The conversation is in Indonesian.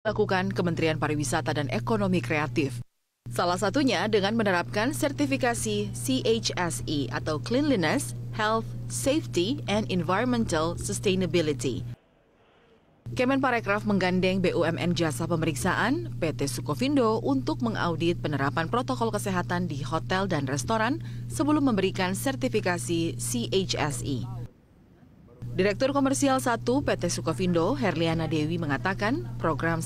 dilakukan Kementerian Pariwisata dan Ekonomi Kreatif. Salah satunya dengan menerapkan sertifikasi CHSE atau Cleanliness, Health, Safety, and Environmental Sustainability. Kemenparekraf menggandeng BUMN Jasa Pemeriksaan PT Sukovindo untuk mengaudit penerapan protokol kesehatan di hotel dan restoran sebelum memberikan sertifikasi CHSE. Direktur Komersial 1 PT Sukovindo, Herliana Dewi mengatakan program